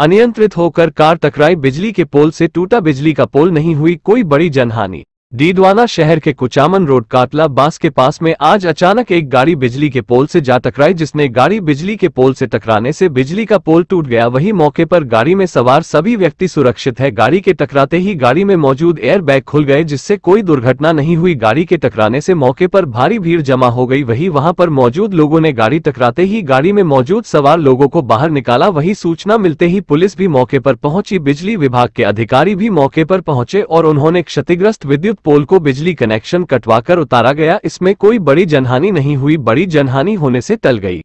अनियंत्रित होकर कार टकराई बिजली के पोल से टूटा बिजली का पोल नहीं हुई कोई बड़ी जनहानि दीदवाना शहर के कुचामन रोड कातला बांस के पास में आज अचानक एक गाड़ी बिजली के पोल से जा टकराई जिसने गाड़ी बिजली के पोल से टकराने से बिजली का पोल टूट गया वहीं मौके पर गाड़ी में सवार सभी व्यक्ति सुरक्षित है गाड़ी के टकराते ही गाड़ी में मौजूद एयर बैग खुल गए जिससे कोई दुर्घटना नहीं हुई गाड़ी के टकराने से मौके पर भारी भीड़ जमा हो गई वही वहाँ पर मौजूद लोगों ने गाड़ी टकराते ही गाड़ी में मौजूद सवार लोगों को बाहर निकाला वही सूचना मिलते ही पुलिस भी मौके पर पहुंची बिजली विभाग के अधिकारी भी मौके पर पहुंचे और उन्होंने क्षतिग्रस्त विद्युत पोल को बिजली कनेक्शन कटवाकर उतारा गया इसमें कोई बड़ी जनहानि नहीं हुई बड़ी जनहानि होने से टल गई